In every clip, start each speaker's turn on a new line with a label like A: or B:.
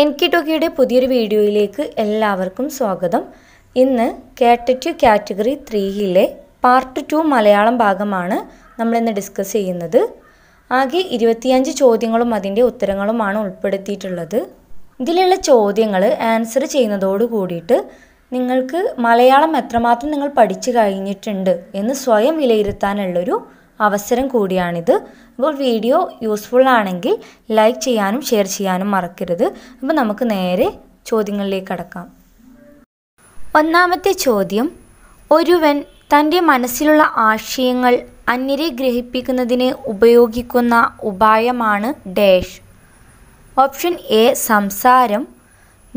A: എനിക്ക് ടോക്കിയുടെ പുതിയൊരു വീഡിയോയിലേക്ക് എല്ലാവർക്കും സ്വാഗതം ഇന്ന് കാറ്ററ്റു കാറ്റഗറി ത്രീയിലെ പാർട്ട് ടു മലയാളം ഭാഗമാണ് നമ്മളിന്ന് ഡിസ്കസ് ചെയ്യുന്നത് ആകെ ഇരുപത്തിയഞ്ച് ചോദ്യങ്ങളും അതിൻ്റെ ഉത്തരങ്ങളുമാണ് ഉൾപ്പെടുത്തിയിട്ടുള്ളത് ഇതിലുള്ള ചോദ്യങ്ങൾ ആൻസർ ചെയ്യുന്നതോട് കൂടിയിട്ട് നിങ്ങൾക്ക് മലയാളം എത്രമാത്രം നിങ്ങൾ പഠിച്ചു കഴിഞ്ഞിട്ടുണ്ട് എന്ന് സ്വയം വിലയിരുത്താനുള്ളൊരു അവസരം കൂടിയാണിത് അപ്പോൾ വീഡിയോ യൂസ്ഫുൾ ആണെങ്കിൽ ലൈക്ക് ചെയ്യാനും ഷെയർ ചെയ്യാനും മറക്കരുത് അപ്പോൾ നമുക്ക് നേരെ ചോദ്യങ്ങളിലേക്ക് കടക്കാം ഒന്നാമത്തെ ചോദ്യം ഒരുവൻ തൻ്റെ മനസ്സിലുള്ള ആശയങ്ങൾ അന്യരെ ഗ്രഹിപ്പിക്കുന്നതിന് ഉപയോഗിക്കുന്ന ഉപായമാണ് ഡാഷ് ഓപ്ഷൻ എ സംസാരം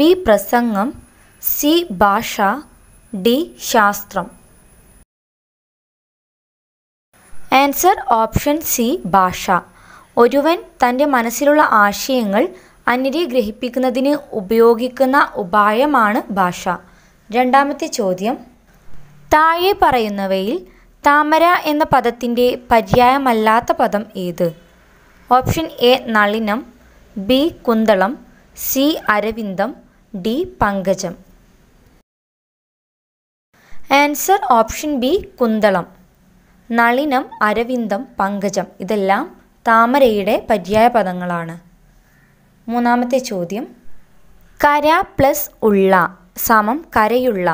A: ബി പ്രസംഗം സി ഭാഷ ഡി ശാസ്ത്രം ആൻസർ ഓപ്ഷൻ സി ഭാഷ ഒരുവൻ തൻ്റെ മനസ്സിലുള്ള ആശയങ്ങൾ അന്യരെ ഗ്രഹിപ്പിക്കുന്നതിന് ഉപയോഗിക്കുന്ന ഉപായമാണ് ഭാഷ രണ്ടാമത്തെ ചോദ്യം താഴെ പറയുന്നവയിൽ താമര എന്ന പദത്തിൻ്റെ പര്യായമല്ലാത്ത പദം ഏത് ഓപ്ഷൻ എ നളിനം ബി കുന്തളം സി അരവിന്ദം ഡി പങ്കജം ആൻസർ ഓപ്ഷൻ ബി കുന്തളം നളിനം അരവിന്ദം പങ്കജം ഇതെല്ലാം താമരയുടെ പര്യായ പദങ്ങളാണ് മൂന്നാമത്തെ ചോദ്യം കര പ്ലസ് ഉള്ള സമം കരയുള്ള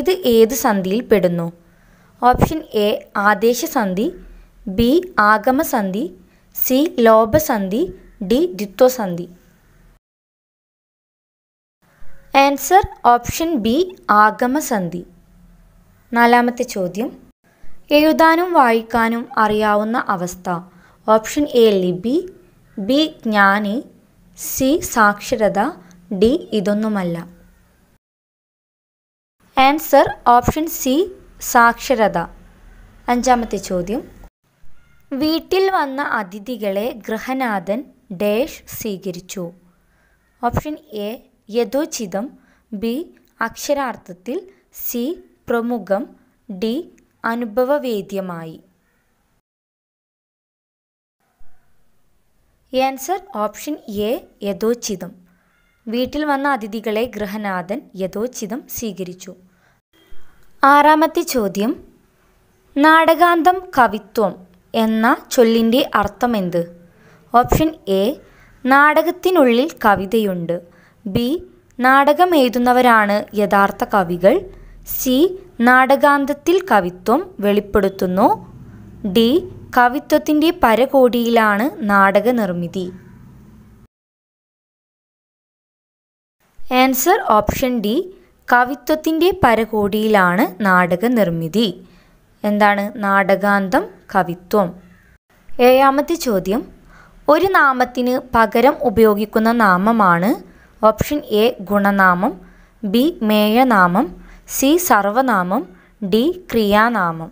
A: ഇത് ഏത് സന്ധിയിൽ പെടുന്നു ഓപ്ഷൻ എ ആദേശസന്ധി ബി ആഗമസന്ധി സി ലോഭസന്ധി ഡി ദ്വിത്വസന്ധി ആൻസർ ഓപ്ഷൻ ബി ആഗമസന്ധി നാലാമത്തെ ചോദ്യം എഴുതാനും വായിക്കാനും അറിയാവുന്ന അവസ്ഥ ഓപ്ഷൻ എ ലിപി ബി ജ്ഞാനി സി സാക്ഷരത ഡി ഇതൊന്നുമല്ല ആൻസർ ഓപ്ഷൻ സി സാക്ഷരത അഞ്ചാമത്തെ ചോദ്യം വീട്ടിൽ വന്ന അതിഥികളെ ഗൃഹനാഥൻ ഡേഷ് സ്വീകരിച്ചു ഓപ്ഷൻ എ യഥോചിതം ബി അക്ഷരാർത്ഥത്തിൽ സി പ്രമുഖം ഡി അനുഭവവേദ്യമായി ആൻസർ ഓപ്ഷൻ എ യഥോചിതം വീട്ടിൽ വന്ന അതിഥികളെ ഗൃഹനാഥൻ യഥോചിതം സ്വീകരിച്ചു ആറാമത്തെ ചോദ്യം നാടകാന്തം കവിത്വം എന്ന ചൊല്ലിൻ്റെ അർത്ഥമെന്ത് ഓപ്ഷൻ എ നാടകത്തിനുള്ളിൽ കവിതയുണ്ട് ബി നാടകം എഴുതുന്നവരാണ് യഥാർത്ഥ കവികൾ സി നാടകാന്തത്തിൽ കവിത്വം വെളിപ്പെടുത്തുന്നു ഡി കവിത്വത്തിൻ്റെ പരകോടിയിലാണ് നാടക നിർമ്മിതി ആൻസർ ഓപ്ഷൻ ഡി കവിത്വത്തിൻ്റെ പരകോടിയിലാണ് നാടക നിർമ്മിതി എന്താണ് നാടകാന്തം കവിത്വം ഏഴാമത്തെ ചോദ്യം ഒരു നാമത്തിന് പകരം ഉപയോഗിക്കുന്ന നാമമാണ് ഓപ്ഷൻ എ ഗുണനാമം ബി മേയനാമം സി സർവനാമം ഡി ക്രിയാനാമം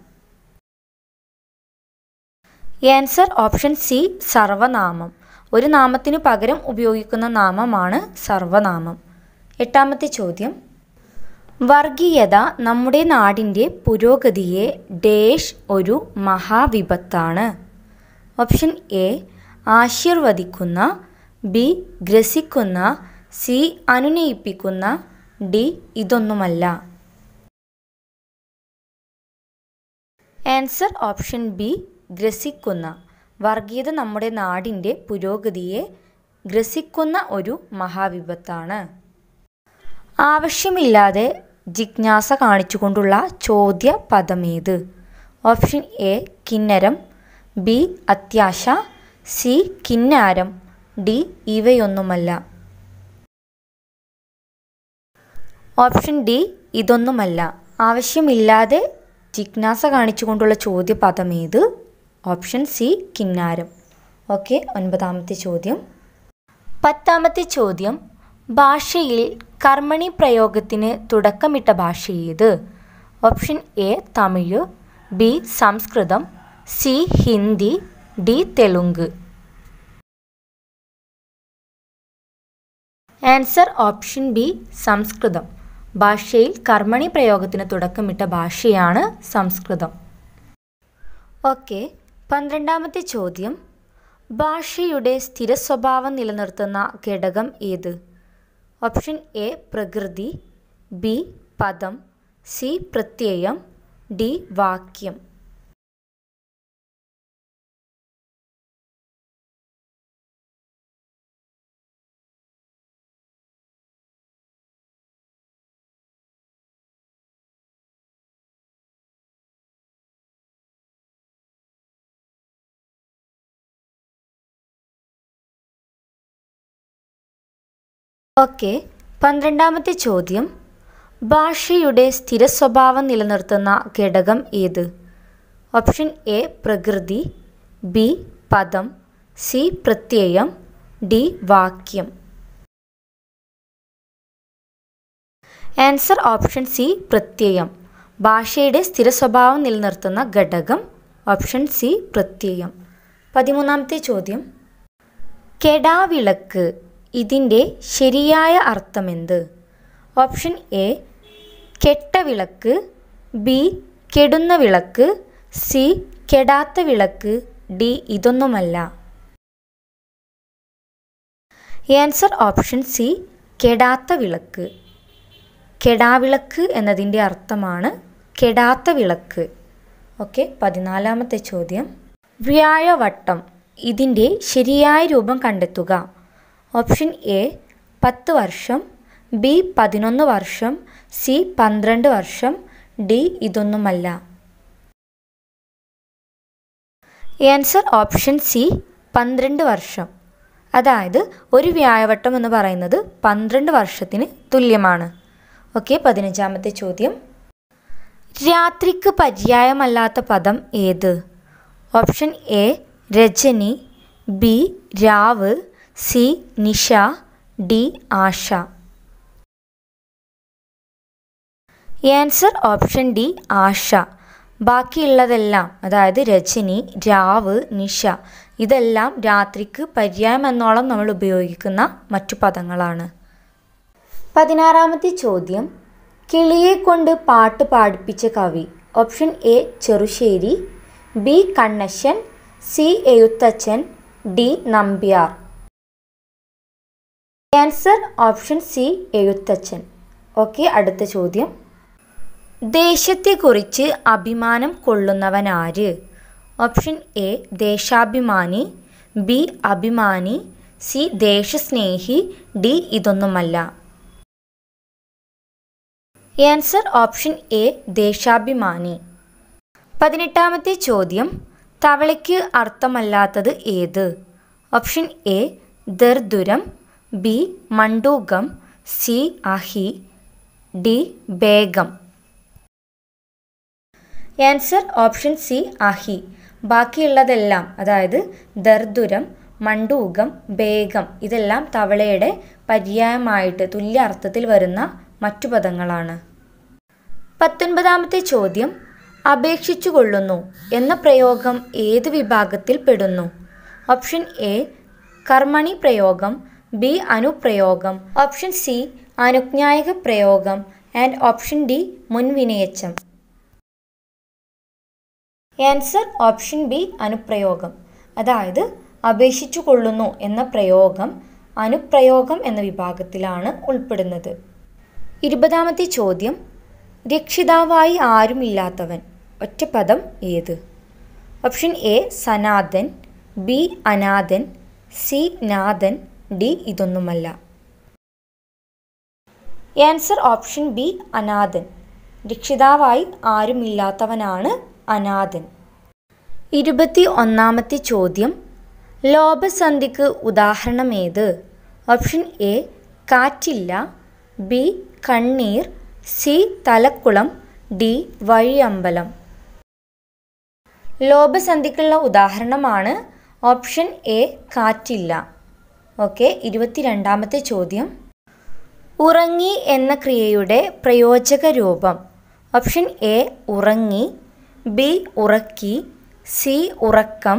A: ആൻസർ ഓപ്ഷൻ സി സർവനാമം ഒരു നാമത്തിനു പകരം ഉപയോഗിക്കുന്ന നാമമാണ് സർവനാമം എട്ടാമത്തെ ചോദ്യം വർഗീയത നമ്മുടെ നാടിൻ്റെ പുരോഗതിയെ ഡേഷ് ഒരു മഹാവിപത്താണ് ഓപ്ഷൻ എ ആശീർവദിക്കുന്ന ബി ഗ്രസിക്കുന്ന സി അനുനയിപ്പിക്കുന്ന ഡി ഇതൊന്നുമല്ല ആൻസർ ഓപ്ഷൻ ബി ഗ്രസിക്കുന്ന വർഗീയത നമ്മുടെ നാടിൻ്റെ പുരോഗതിയെ ഗ്രസിക്കുന്ന ഒരു മഹാവിപത്താണ് ആവശ്യമില്ലാതെ ജിജ്ഞാസ കാണിച്ചുകൊണ്ടുള്ള ചോദ്യ പദമേത് ഓപ്ഷൻ എ കിന്നരം ബി അത്യാശ സി കിന്നാരം ഡി ഇവയൊന്നുമല്ല ഓപ്ഷൻ ഡി ഇതൊന്നുമല്ല ആവശ്യമില്ലാതെ ജിജ്ഞാസ കാണിച്ചുകൊണ്ടുള്ള ചോദ്യപദം ഏത് ഓപ്ഷൻ സി കിന്നാരം ഓക്കെ ഒൻപതാമത്തെ ചോദ്യം പത്താമത്തെ ചോദ്യം ഭാഷയിൽ കർമ്മണി പ്രയോഗത്തിന് തുടക്കമിട്ട ഭാഷ ഏത് option A Tamil B Sanskrit C Hindi D Telugu answer option B Sanskrit ഭാഷയിൽ കർമ്മണി പ്രയോഗത്തിന് തുടക്കമിട്ട ഭാഷയാണ് സംസ്കൃതം ഓക്കെ പന്ത്രണ്ടാമത്തെ ചോദ്യം ഭാഷയുടെ സ്ഥിര സ്വഭാവം നിലനിർത്തുന്ന ഘടകം ഏത് ഓപ്ഷൻ എ പ്രകൃതി ബി പദം സി പ്രത്യയം ഡി വാക്യം ഓക്കെ പന്ത്രണ്ടാമത്തെ ചോദ്യം ഭാഷയുടെ സ്ഥിര സ്വഭാവം നിലനിർത്തുന്ന ഘടകം ഏത് ഓപ്ഷൻ എ പ്രകൃതി ബി പദം സി പ്രത്യയം ഡി വാക്യം ആൻസർ ഓപ്ഷൻ സി പ്രത്യയം ഭാഷയുടെ സ്ഥിര സ്വഭാവം നിലനിർത്തുന്ന ഘടകം ഓപ്ഷൻ സി പ്രത്യയം പതിമൂന്നാമത്തെ ചോദ്യം കെടാവിളക്ക് ഇതിൻ്റെ ശരിയായ അർത്ഥമെന്ത് ഓപ്ഷൻ എ കെട്ട വിളക്ക് ബി കെടുന്ന വിളക്ക് സി കെടാത്ത വിളക്ക് ഡി ഇതൊന്നുമല്ല ആൻസർ ഓപ്ഷൻ സി കെടാത്ത വിളക്ക് കെടാവിളക്ക് എന്നതിൻ്റെ അർത്ഥമാണ് കെടാത്ത വിളക്ക് ഓക്കെ പതിനാലാമത്തെ ചോദ്യം വ്യാഴവട്ടം ഇതിൻ്റെ ശരിയായ രൂപം കണ്ടെത്തുക ഓപ്ഷൻ എ പത്ത് വർഷം ബി പതിനൊന്ന് വർഷം സി പന്ത്രണ്ട് വർഷം ഡി ഇതൊന്നുമല്ല ആൻസർ ഓപ്ഷൻ സി പന്ത്രണ്ട് വർഷം അതായത് ഒരു വ്യായവട്ടം എന്ന് പറയുന്നത് പന്ത്രണ്ട് വർഷത്തിന് തുല്യമാണ് ഓക്കെ പതിനഞ്ചാമത്തെ ചോദ്യം രാത്രിക്ക് പര്യായമല്ലാത്ത പദം ഏത് ഓപ്ഷൻ എ രജനി ബി രാവ് സി നിഷ ഡി ആശ ആൻസർ ഓപ്ഷൻ ഡി ആശ ബാക്കിയുള്ളതെല്ലാം അതായത് രജനി രാവ് നിഷ ഇതെല്ലാം രാത്രിക്ക് പര്യായം എന്നോളം നമ്മൾ ഉപയോഗിക്കുന്ന മറ്റു പദങ്ങളാണ് പതിനാറാമത്തെ ചോദ്യം കിളിയെ കൊണ്ട് പാട്ട് പാടിപ്പിച്ച കവി option A Cherusseri B Kannassan C Ezhuthachan D Nambiar answer option C Ezhuthachan okay അടുത്ത ചോദ്യം ദേശത്തെക്കുറിച്ച് അഭിമാനം കൊള്ളുന്നവൻ ആര് ഓപ്ഷൻ എ ദേശാഭിമാനി ബി അഭിമാനി സി ദേശസ്നേഹി ഡി ഇതൊന്നുമല്ല ആൻസർ ഓപ്ഷൻ എ ദേശാഭിമാനി പതിനെട്ടാമത്തെ ചോദ്യം തവളയ്ക്ക് അർത്ഥമല്ലാത്തത് ഏത് ഓപ്ഷൻ എ ദർദുരം ബി മണ്ടൂകം സി അഹി ഡി ബേഗം ആൻസർ ഓപ്ഷൻ സി അഹി ബാക്കിയുള്ളതെല്ലാം അതായത് ദർദുരം മണ്ടൂകം ബേഗം ഇതെല്ലാം തവളയുടെ പര്യായമായിട്ട് തുല്യ അർത്ഥത്തിൽ വരുന്ന മറ്റു പദങ്ങളാണ് പത്തൊൻപതാമത്തെ ചോദ്യം അപേക്ഷിച്ചു കൊള്ളുന്നു എന്ന പ്രയോഗം ഏത് വിഭാഗത്തിൽ പെടുന്നു ഓപ്ഷൻ എ കർമ്മണി പ്രയോഗം ബി അനുപ്രയോഗം ഓപ്ഷൻ സി അനുജ്ഞായക പ്രയോഗം ആൻഡ് ഓപ്ഷൻ ഡി മുൻവിനയച്ചം ആൻസർ ഓപ്ഷൻ ബി അനുപ്രയോഗം അതായത് അപേക്ഷിച്ചു കൊള്ളുന്നു എന്ന പ്രയോഗം അനുപ്രയോഗം എന്ന വിഭാഗത്തിലാണ് ഉൾപ്പെടുന്നത് ഇരുപതാമത്തെ ചോദ്യം രക്ഷിതാവായി ആരുമില്ലാത്തവൻ പദം ഏത് ഓപ്ഷൻ എ സനാതൻ ബി അനാഥൻ സി നാഥൻ ഡി ഇതൊന്നുമല്ല ആൻസർ ഓപ്ഷൻ ബി അനാഥൻ രക്ഷിതാവായി ആരുമില്ലാത്തവനാണ് അനാഥൻ ഇരുപത്തി ഒന്നാമത്തെ ചോദ്യം ലോഭസന്ധിക്ക് ഉദാഹരണം ഏത് ഓപ്ഷൻ എ കാറ്റില്ല ബി കണ്ണീർ സി തലക്കുളം ഡി വഴിയമ്പലം ലോഭസന്ധിക്കുള്ള ഉദാഹരണമാണ് ഓപ്ഷൻ എ കാറ്റില്ല ഓക്കെ ഇരുപത്തിരണ്ടാമത്തെ ചോദ്യം ഉറങ്ങി എന്ന ക്രിയയുടെ പ്രയോജക രൂപം ഓപ്ഷൻ എ ഉറങ്ങി ബി ഉറക്കി സി ഉറക്കം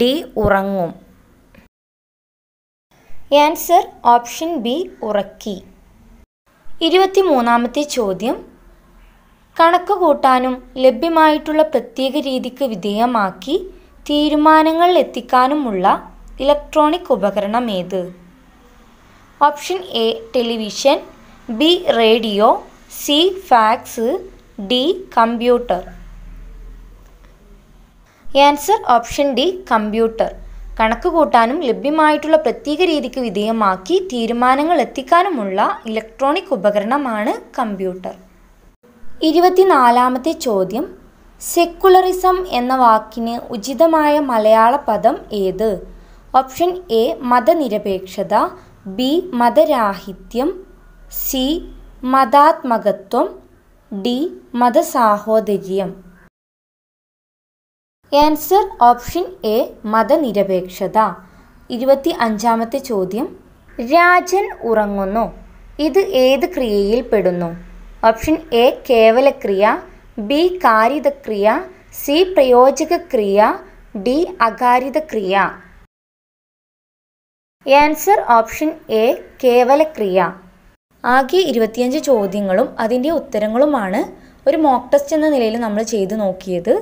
A: ഡി ഉറങ്ങും ആൻസർ ഓപ്ഷൻ ബി ഉറക്കി ഇരുപത്തിമൂന്നാമത്തെ ചോദ്യം കണക്ക് കൂട്ടാനും ലഭ്യമായിട്ടുള്ള പ്രത്യേക രീതിക്ക് വിധേയമാക്കി തീരുമാനങ്ങൾ എത്തിക്കാനുമുള്ള ഇലക്ട്രോണിക് ഉപകരണം ഏത് option A television B radio C fax D computer answer option D computer കണക്ക് കൂട്ടാനും ലഭ്യമായിട്ടുള്ള പ്രത്യേക രീതിക്ക് വിധേയമാക്കി തീരുമാനങ്ങൾ എത്തിക്കാനുമുള്ള ഇലക്ട്രോണിക് ഉപകരണമാണ് കമ്പ്യൂട്ടർ ഇരുപത്തിനാലാമത്തെ ചോദ്യം സെക്കുലറിസം എന്ന വാക്കിന് ഉചിതമായ മലയാള പദം ഏത് ഓപ്ഷൻ എ മതനിരപേക്ഷത ബി മതരാഹിത്യം സി മതാത്മകത്വം ഡി മതസാഹോദര്യം ആൻസർ ഓപ്ഷൻ എ മതനിരപേക്ഷത ഇരുപത്തി അഞ്ചാമത്തെ ചോദ്യം രാജൻ ഉറങ്ങുന്നു ഇത് ഏത് ക്രിയയിൽ പെടുന്നു ഓപ്ഷൻ എ കേവലക്രിയ ബി കാരിതക്രിയ സി പ്രയോജകക്രിയ ഡി അകാരിതക്രിയ ആൻസർ ഓപ്ഷൻ എ കേവലക്രിയ ആകെ ഇരുപത്തിയഞ്ച് ചോദ്യങ്ങളും അതിൻ്റെ ഉത്തരങ്ങളുമാണ് ഒരു മോക്ക് ടെസ്റ്റ് എന്ന നിലയിൽ നമ്മൾ ചെയ്തു നോക്കിയത്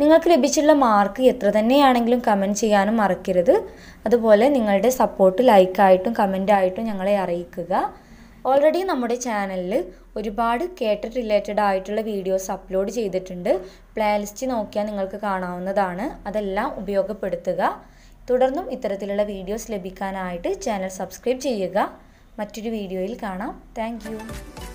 A: നിങ്ങൾക്ക് ലഭിച്ചിട്ടുള്ള മാർക്ക് എത്ര തന്നെയാണെങ്കിലും കമൻറ്റ് ചെയ്യാനും മറക്കരുത് അതുപോലെ നിങ്ങളുടെ സപ്പോർട്ട് ലൈക്കായിട്ടും കമൻറ്റായിട്ടും ഞങ്ങളെ അറിയിക്കുക ഓൾറെഡി നമ്മുടെ ചാനലിൽ ഒരുപാട് കേട്ടറ്റ് റിലേറ്റഡ് ആയിട്ടുള്ള വീഡിയോസ് അപ്ലോഡ് ചെയ്തിട്ടുണ്ട് പ്ലേലിസ്റ്റ് നോക്കിയാൽ നിങ്ങൾക്ക് കാണാവുന്നതാണ് അതെല്ലാം ഉപയോഗപ്പെടുത്തുക തുടർന്നും ഇത്തരത്തിലുള്ള വീഡിയോസ് ലഭിക്കാനായിട്ട് ചാനൽ സബ്സ്ക്രൈബ് ചെയ്യുക മറ്റൊരു വീഡിയോയിൽ കാണാം താങ്ക്